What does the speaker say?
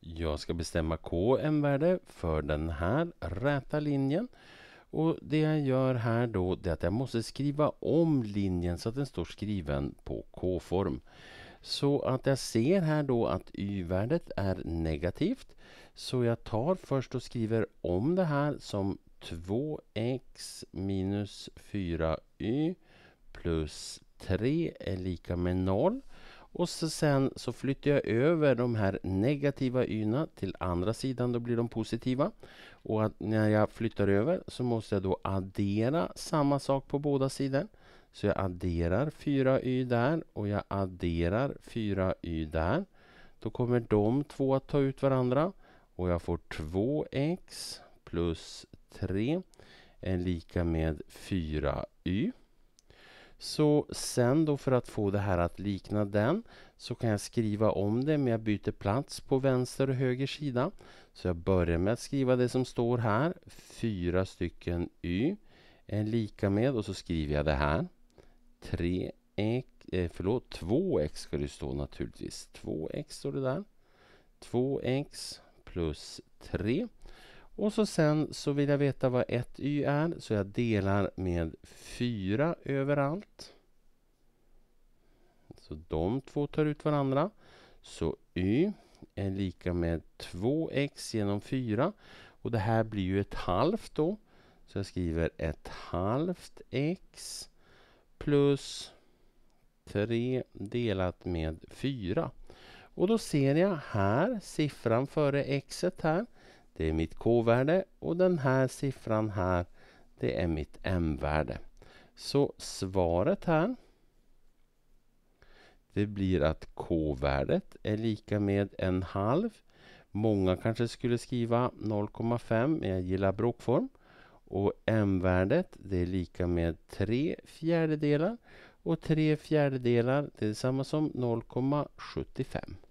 Jag ska bestämma KM-värde för den här räta linjen. Och Det jag gör här då är att jag måste skriva om linjen så att den står skriven på K-form. Så att jag ser här då att y-värdet är negativt. Så jag tar först och skriver om det här som 2x minus 4y plus 3 är lika med 0. Och så sen så flyttar jag över de här negativa yna till andra sidan. Då blir de positiva. Och när jag flyttar över så måste jag då addera samma sak på båda sidor. Så jag adderar 4y där och jag adderar 4y där. Då kommer de två att ta ut varandra. Och jag får 2x plus 3 är lika med 4y. Så sen då för att få det här att likna den så kan jag skriva om det men jag byter plats på vänster och höger sida. Så jag börjar med att skriva det som står här. Fyra stycken Y är lika med och så skriver jag det här. 3 x, eh, förlåt 2x ska det stå naturligtvis. 2x står det där. 2x plus 3 och så sen så vill jag veta vad ett y är, så jag delar med 4 överallt. Så de två tar ut varandra. Så y är lika med 2x genom 4. Och det här blir ju ett halvt då. Så jag skriver ett halvt x plus 3 delat med 4. Och då ser jag här siffran före x här. Det är mitt K-värde och den här siffran här det är mitt M-värde. Så svaret här det blir att K-värdet är lika med en halv. Många kanske skulle skriva 0,5 men jag gillar bråkform. Och M-värdet det är lika med 3 fjärdedelar. Och 3 fjärdedelar det är samma som 0,75.